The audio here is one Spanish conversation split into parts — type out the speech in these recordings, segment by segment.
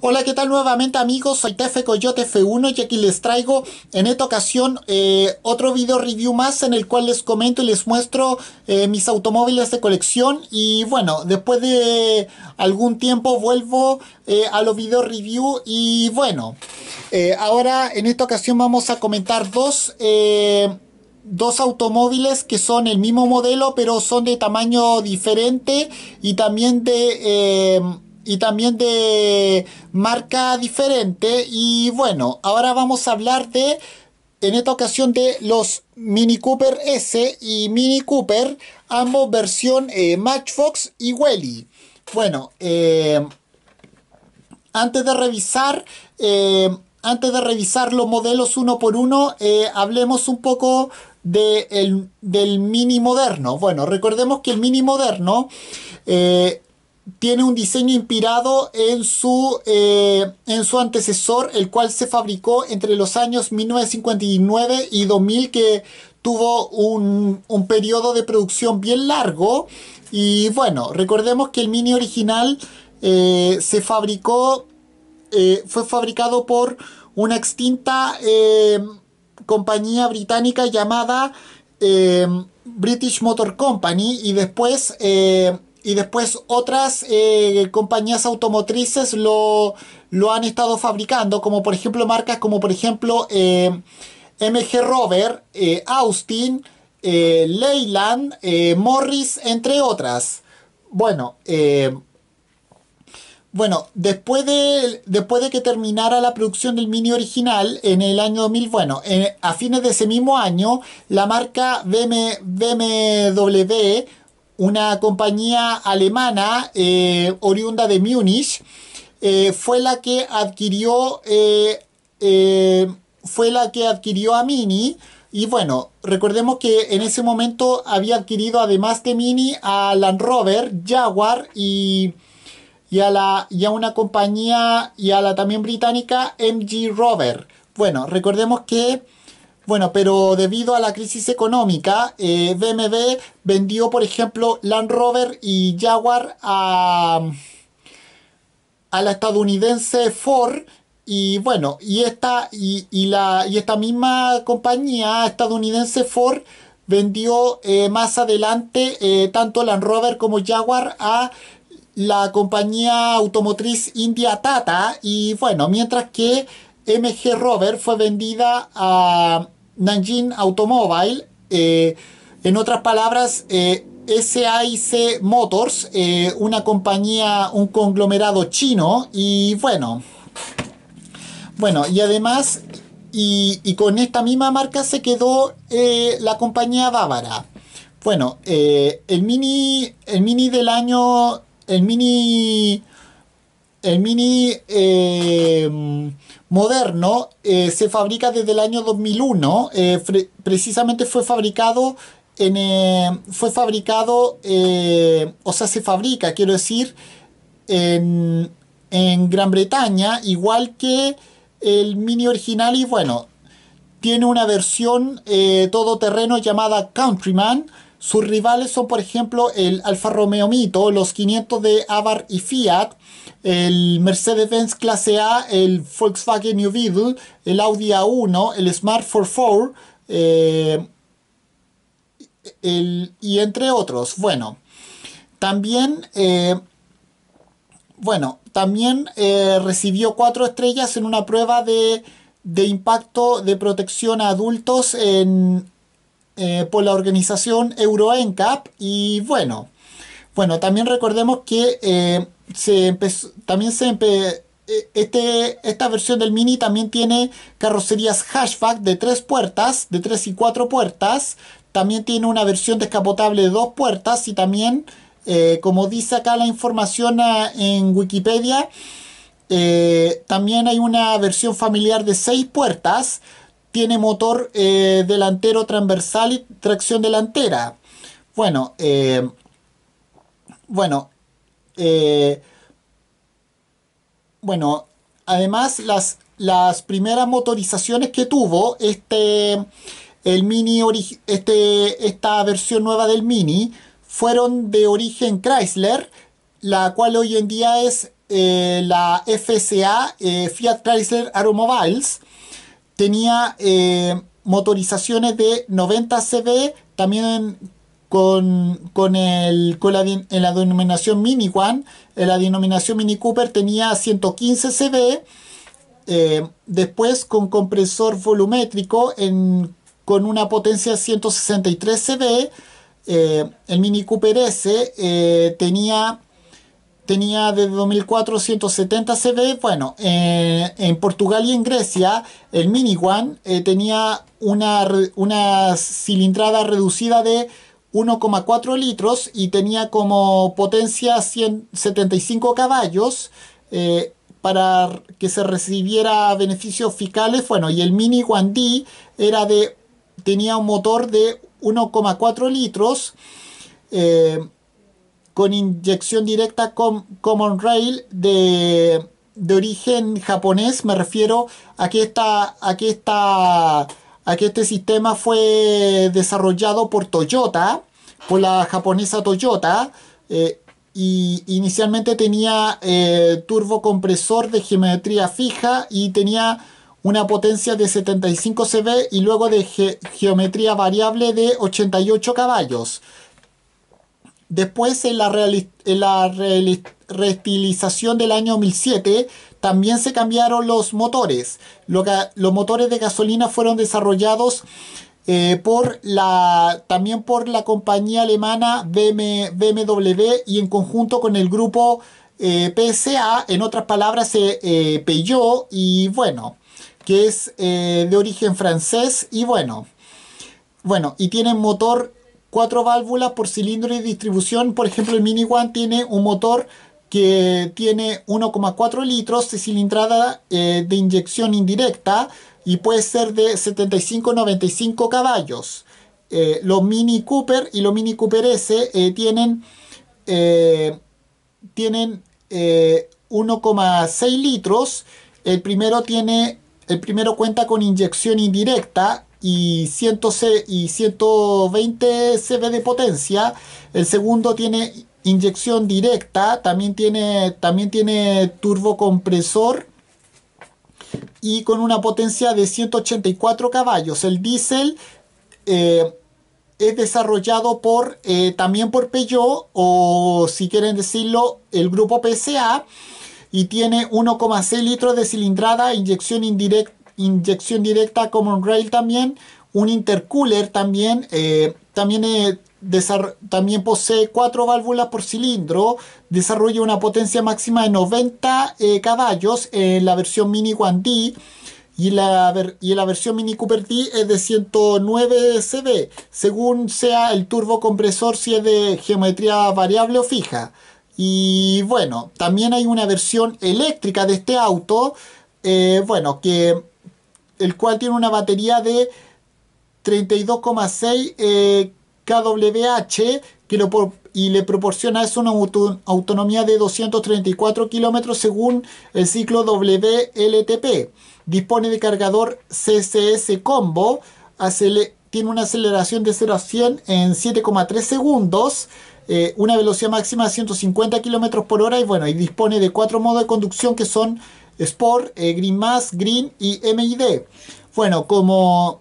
Hola, ¿qué tal nuevamente amigos? Soy Tefe Coyote F1 y aquí les traigo en esta ocasión eh, otro video review más en el cual les comento y les muestro eh, mis automóviles de colección y bueno, después de algún tiempo vuelvo eh, a los video review y bueno, ahora en esta ocasión vamos a comentar dos dos automóviles que son el mismo modelo pero son de tamaño diferente y también de y también de marca diferente. Y bueno, ahora vamos a hablar de, en esta ocasión, de los Mini Cooper S y Mini Cooper, ambos versión eh, Matchbox y Welly. Bueno, eh, antes de revisar... Eh, antes de revisar los modelos uno por uno, hablemos un poco del mini moderno. Bueno, recordemos que el mini moderno tiene un diseño inspirado en su, eh, en su antecesor, el cual se fabricó entre los años 1959 y 2000, que tuvo un, periodo de producción bien largo. Y bueno, recordemos que el Mini original eh, se fabricó, eh, fue fabricado por una extinta compañía británica llamada British Motor Company y después y después otras eh, compañías automotrices lo, han estado fabricando, como por ejemplo marcas como por ejemplo eh, MG Rover, eh, Austin, Leyland, Morris, entre otras. Bueno, bueno, después de, después de que terminara la producción del Mini original en el año 2000, bueno, a fines de ese mismo año, la marca BMW una compañía alemana eh, oriunda de Múnich, eh, fue la que adquirió eh, fue la que adquirió a Mini y bueno, recordemos que en ese momento había adquirido además de Mini a Land Rover, Jaguar y, a, la, y a una compañía y a la también británica MG Rover. Bueno, recordemos que bueno, pero debido a la crisis económica, eh, BMW vendió, por ejemplo, Land Rover y Jaguar a, a la estadounidense Ford. Y bueno, y esta, y, la, esta misma compañía estadounidense Ford vendió eh, más adelante eh, tanto Land Rover como Jaguar a la compañía automotriz india Tata. Y bueno, mientras que MG Rover fue vendida a Nanjing Automobile. Eh, en otras palabras, eh, SAIC Motors, eh, una compañía, un conglomerado chino. Y bueno, bueno, y además, y, con esta misma marca se quedó eh, la compañía bávara. Bueno, el mini, el mini del año, el mini el Mini eh, moderno eh, se fabrica desde el año 2001. Eh, precisamente fue fabricado en, fue fabricado, o sea, se fabrica, quiero decir, en, en Gran Bretaña, igual que el Mini original y bueno, tiene una versión todoterreno llamada Countryman sus rivales son, por ejemplo, el Alfa Romeo Mito, los 500 de Avar y Fiat, el Mercedes-Benz Clase A, el Volkswagen New Beetle, el Audi A1, el Smart 44, eh, y entre otros. Bueno, también... Eh, bueno, también eh, recibió cuatro estrellas en una prueba de impacto de protección a adultos en eh, por la organización EuroENCAP y bueno, bueno, también recordemos que eh, se empezó, también se eh, este, esta versión del Mini también tiene carrocerías hatchback de tres puertas, de tres y cuatro puertas. También tiene una versión descapotable de dos puertas y también, como dice acá la información en Wikipedia, también hay una versión familiar de seis puertas tiene motor eh, delantero transversal y tracción delantera. Bueno, eh, bueno, eh, bueno, además las, las primeras motorizaciones que tuvo este, el mini este, esta versión nueva del Mini fueron de origen Chrysler, la cual hoy en día es la FCA Fiat Chrysler Aeromobiles tenía eh, motorizaciones de 90 CV, también con, el, la, en la denominación Mini One, en la denominación Mini Cooper tenía 115 CV, eh, después con compresor volumétrico con una potencia de 163 CV, eh, el Mini Cooper S tenía tenía de 2.470 CB. CV. Bueno, eh, en Portugal y en Grecia el Mini One eh, tenía una, cilindrada reducida de 1,4 litros y tenía como potencia 175 caballos. Eh, para que se recibiera beneficios fiscales, bueno, y el Mini One D era de, tenía un motor de 1,4 litros, con inyección directa Common Rail de, origen japonés. Me refiero a que, este sistema fue desarrollado por Toyota, por la japonesa Toyota. Eh, y inicialmente tenía eh, turbocompresor de geometría fija y tenía una potencia de 75 CV y luego de geometría variable de 88 caballos. Después, en la, reestilización del año 2007, también se cambiaron los motores. los motores de gasolina fueron desarrollados eh, por la, también por la compañía alemana BMW y en conjunto con el grupo eh, PSA, en otras palabras, se eh, Peugeot, y bueno, que es de origen francés, y bueno, bueno, y tienen motor cuatro válvulas por cilindro y distribución. Por ejemplo, el Mini One tiene un motor que tiene 1,4 litros de cilindrada eh, de inyección indirecta y puede ser de 75-95 caballos. Eh, los Mini Cooper y los Mini Cooper S eh, tienen, tienen 1,6 litros. El primero tiene el primero cuenta con inyección indirecta y, 100, y 120 CV de potencia. El segundo tiene inyección directa, también tiene, también tiene turbocompresor y con una potencia de 184 caballos. El diésel eh, es desarrollado por, eh, también por Peugeot o si quieren decirlo, el grupo PSA y tiene 1,6 litros de cilindrada, inyección indirecta inyección directa Common Rail también, un intercooler también, eh, también, eh, también posee cuatro válvulas por cilindro, desarrolla una potencia máxima de 90 eh, caballos en la versión Mini 1D. Y la, y la, versión Mini Cooper D es de 109 cb, según sea el turbo compresor si es de geometría variable o fija. Y bueno, también hay una versión eléctrica de este auto, bueno, que el cual tiene una batería de 32,6 eh, kWh que y le proporciona una autonomía de 234 kilómetros según el ciclo WLTP. Dispone de cargador CCS Combo, tiene una aceleración de 0 a 100 en 7,3 segundos. Eh, una velocidad máxima de 150 kilómetros por hora y bueno, y dispone de cuatro modos de conducción que son Sport, eh, Green Mass, Green y MID. Bueno, como,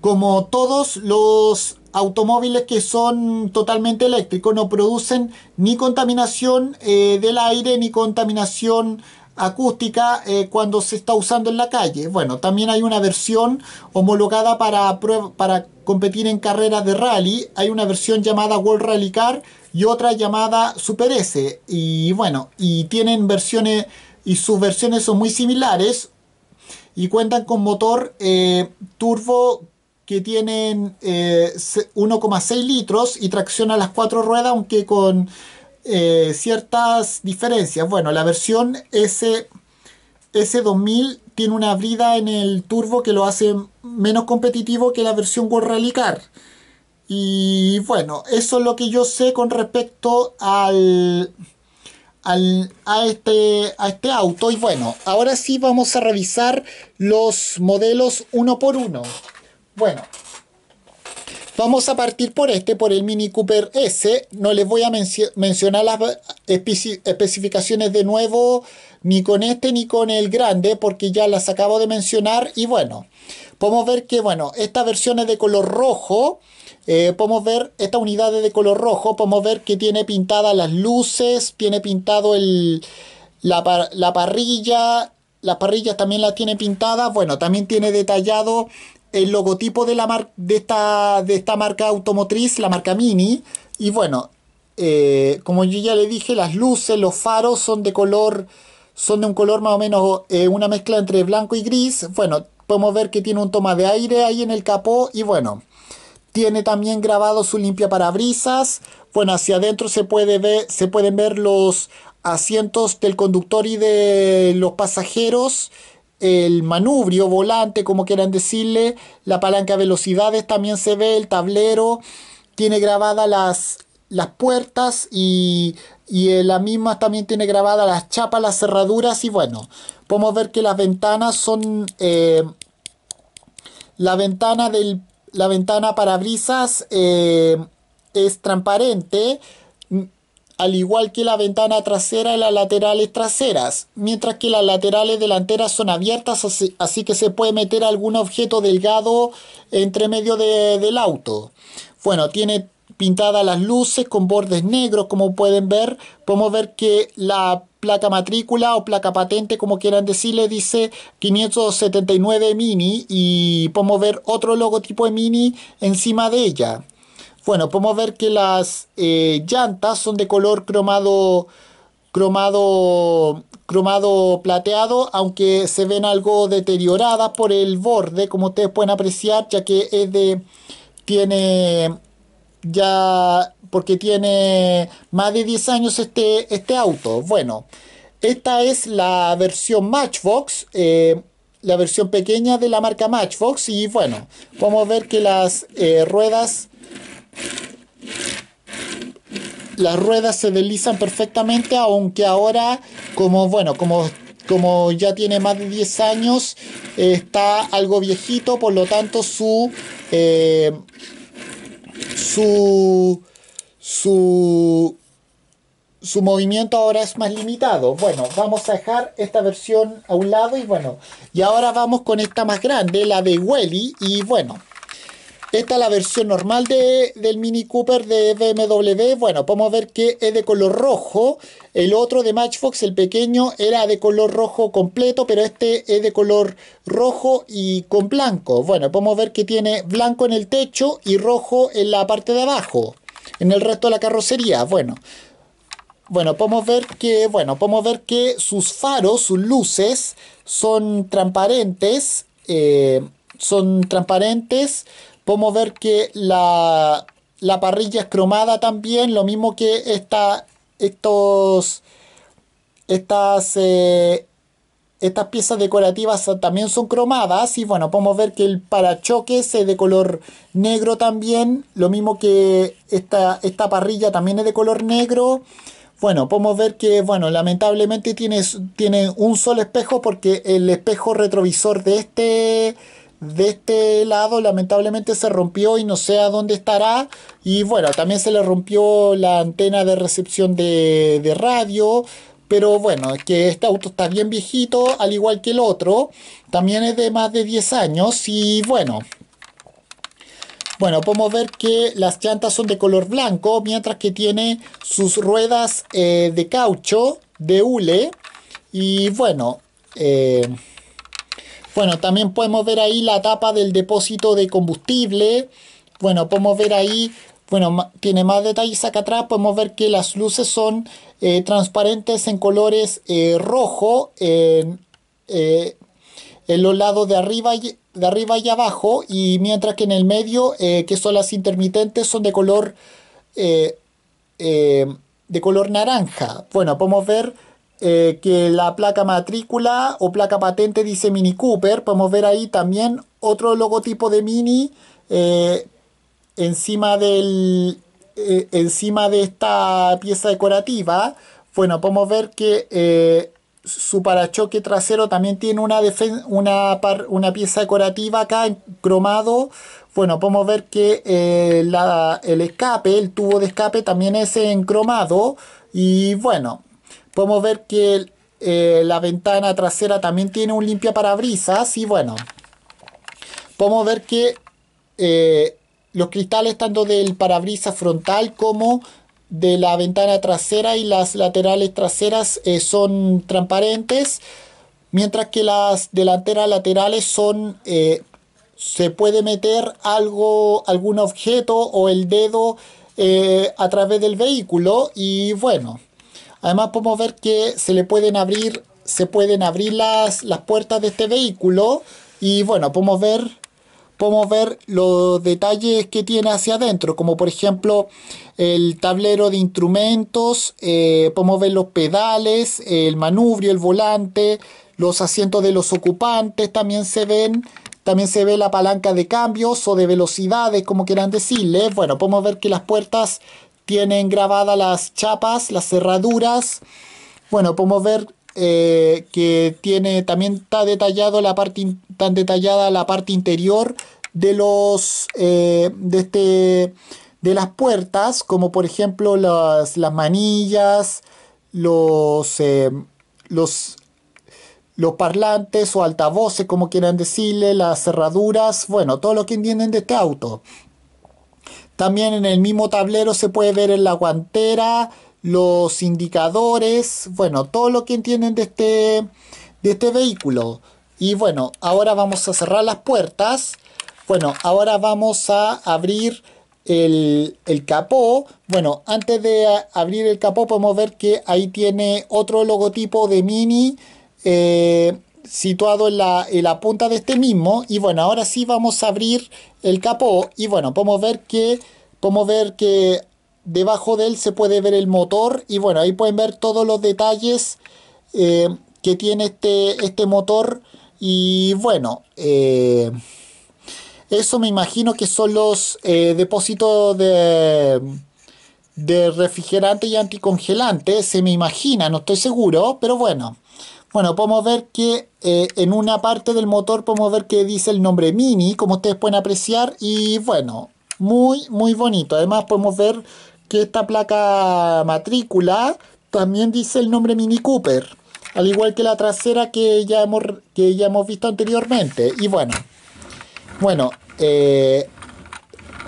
como todos los automóviles que son totalmente eléctricos, no producen ni contaminación eh, del aire ni contaminación acústica eh, cuando se está usando en la calle. Bueno, también hay una versión homologada para, para competir en carreras de rally. Hay una versión llamada World Rally Car y otra llamada Super S. Y bueno, y tienen versiones y sus versiones son muy similares y cuentan con motor eh, turbo que tienen 1,6 eh, litros y tracción a las cuatro ruedas, aunque con eh, ciertas diferencias. Bueno, la versión S, S2000 tiene una brida en el turbo que lo hace menos competitivo que la versión World Rally y bueno, eso es lo que yo sé con respecto al, a, este, a este auto. Y bueno, ahora sí vamos a revisar los modelos uno por uno. Bueno, Vamos a partir por este, por el Mini Cooper S. No les voy a mencionar las especificaciones de nuevo, ni con este ni con el grande, porque ya las acabo de mencionar. Y bueno, podemos ver que, bueno, esta versión es de color rojo. Eh, podemos ver esta unidad de color rojo, podemos ver que tiene pintadas las luces, tiene pintado el, la, la parrilla, las parrillas también las tiene pintadas, bueno, también tiene detallado el logotipo de, la de, esta, de esta marca automotriz, la marca Mini, y bueno, eh, como yo ya le dije, las luces, los faros son de color, son de un color más o menos eh, una mezcla entre blanco y gris, bueno, podemos ver que tiene un toma de aire ahí en el capó y bueno. Tiene también grabado su limpia parabrisas. Bueno, hacia adentro se, puede ver, se pueden ver los asientos del conductor y de los pasajeros. El manubrio, volante, como quieran decirle. La palanca de velocidades también se ve. El tablero. Tiene grabadas las, las puertas y, y la misma también tiene grabadas las chapas, las cerraduras y bueno, podemos ver que las ventanas son... Eh, la ventana del la ventana parabrisas brisas eh, es transparente, mm, al igual que la ventana trasera y las laterales traseras, mientras que las laterales delanteras son abiertas, así, que se puede meter algún objeto delgado entre medio del auto. Bueno, tiene pintadas las luces con bordes negros, como pueden ver. Podemos ver que la placa matrícula o placa patente, como quieran decirle, dice 579 Mini y podemos ver otro logotipo de Mini encima de ella. Bueno, podemos ver que las eh, llantas son de color cromado, cromado, cromado plateado, aunque se ven algo deterioradas por el borde, como ustedes pueden apreciar, ya que es de, tiene ya porque tiene más de 10 años este, este auto. Bueno, esta es la versión Matchbox, eh, la versión pequeña de la marca Matchbox y bueno, podemos ver que las eh, ruedas... Las ruedas se deslizan perfectamente, aunque ahora, como bueno, como como ya tiene más de 10 años, está algo viejito, por lo tanto su, eh, su, su, su movimiento ahora es más limitado. Bueno, vamos a dejar esta versión a un lado y bueno, y ahora vamos con esta más grande, la de Welly, y bueno. Esta es la versión normal de, del Mini Cooper de BMW. Bueno, podemos ver que es de color rojo. El otro de Matchbox, el pequeño, era de color rojo completo, pero este es de color rojo y con blanco. Bueno, podemos ver que tiene blanco en el techo y rojo en la parte de abajo. En el resto de la carrocería, bueno, bueno, podemos ver que, bueno, podemos ver que sus faros, sus luces son transparentes, eh, son transparentes. Podemos ver que la, parrilla es cromada también, lo mismo que esta, estos, estas, eh, estas piezas decorativas también son cromadas y bueno, podemos ver que el parachoques es de color negro también, lo mismo que esta, esta parrilla también es de color negro. Bueno, podemos ver que, bueno, lamentablemente tiene, tiene un solo espejo porque el espejo retrovisor de este, de este lado lamentablemente se rompió y no sé a dónde estará. Y bueno, también se le rompió la antena de recepción de, de radio. Pero bueno, es que este auto está bien viejito, al igual que el otro. También es de más de 10 años y bueno, bueno, podemos ver que las llantas son de color blanco, mientras que tiene sus ruedas eh, de caucho, de hule. Y bueno, eh, bueno, también podemos ver ahí la tapa del depósito de combustible. Bueno, podemos ver ahí bueno, tiene más detalles acá atrás, podemos ver que las luces son eh, transparentes en colores eh, rojo eh, en, los lados de arriba, y, de arriba y abajo, y mientras que en el medio, que son las intermitentes, son de color, de color naranja. Bueno, podemos ver que la placa matrícula o placa patente dice Mini Cooper. Podemos ver ahí también otro logotipo de Mini, encima del eh, encima de esta pieza decorativa bueno podemos ver que eh, su parachoque trasero también tiene una, una, pieza decorativa acá en cromado bueno podemos ver que eh, el escape el tubo de escape también es en cromado y bueno podemos ver que la ventana trasera también tiene un limpia parabrisas y bueno podemos ver que los cristales tanto del parabrisas frontal como de la ventana trasera y las laterales traseras eh, son transparentes, mientras que las delanteras laterales son... Eh, se puede meter algo, algún objeto o el dedo eh, a través del vehículo y bueno, además podemos ver que se le pueden abrir, se pueden abrir las puertas de este vehículo y bueno, podemos ver podemos ver los detalles que tiene hacia adentro, como por ejemplo el tablero de instrumentos, eh, podemos ver los pedales, el manubrio, el volante, los asientos de los ocupantes también se ven. También se ve la palanca de cambios o de velocidades, como quieran decirles. Bueno, podemos ver que las puertas tienen grabadas las chapas, las cerraduras. Bueno, podemos ver eh, que tiene también está detallado la parte tan detallada la parte interior de los eh, este, de las puertas como por ejemplo las, manillas los eh, los los parlantes o altavoces como quieran decirle las cerraduras bueno todo lo que entienden de este auto también en el mismo tablero se puede ver en la guantera los indicadores, bueno, todo lo que entienden de este, de este vehículo. Y bueno, ahora vamos a cerrar las puertas. Bueno, ahora vamos a abrir el, el, capó. Bueno, antes de abrir el capó podemos ver que ahí tiene otro logotipo de Mini eh, situado en la, en la, punta de este mismo. Y bueno, ahora sí vamos a abrir el capó. Y bueno, podemos ver que, podemos ver que debajo de él se puede ver el motor y bueno, ahí pueden ver todos los detalles eh, que tiene este, este motor y bueno, eh, eso me imagino que son los eh, depósitos de, de refrigerante y anticongelante, se me imagina, no estoy seguro, pero bueno. Bueno, podemos ver que en una parte del motor podemos ver que dice el nombre Mini, como ustedes pueden apreciar, y bueno, muy, muy bonito. Además podemos ver esta placa matrícula también dice el nombre Mini Cooper, al igual que la trasera que ya hemos, que visto anteriormente. Y bueno, bueno, eh,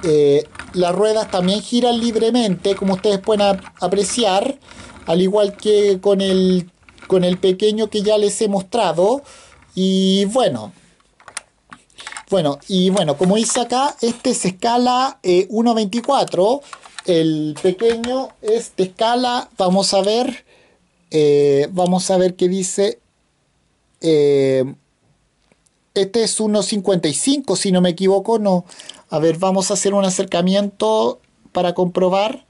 eh, las ruedas también giran libremente, como ustedes pueden apreciar, al igual que con el, con el pequeño que ya les he mostrado. Y bueno, bueno, y bueno, como dice acá, este se escala 1.24 eh, el pequeño es de escala, vamos a ver, eh, vamos a ver qué dice. Eh, este es 1.55, si no me equivoco, no. A ver, vamos a hacer un acercamiento para comprobar.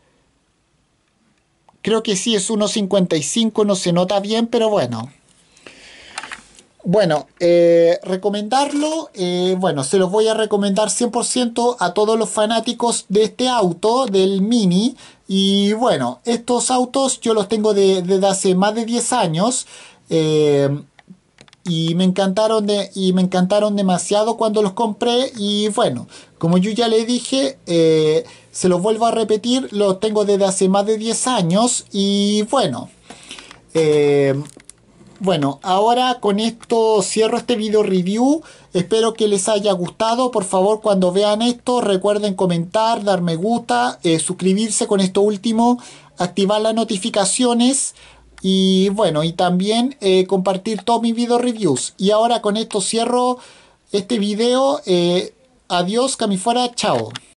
Creo que sí es 1.55, no se nota bien, pero bueno. Bueno, eh, recomendarlo, eh, bueno, se los voy a recomendar 100% a todos los fanáticos de este auto, del Mini. Y bueno, estos autos yo los tengo de, desde hace más de 10 años. Eh, y me encantaron y me encantaron demasiado cuando los compré y bueno como yo ya le dije se los vuelvo a repetir los tengo desde hace más de 10 años y bueno bueno, ahora con esto cierro este video review. Espero que les haya gustado. Por favor, cuando vean esto, recuerden comentar, dar me gusta, eh, suscribirse con esto último, activar las notificaciones y bueno, y también eh, compartir todos mis video reviews. Y ahora con esto cierro este video. Eh, adiós, camifuera, chao.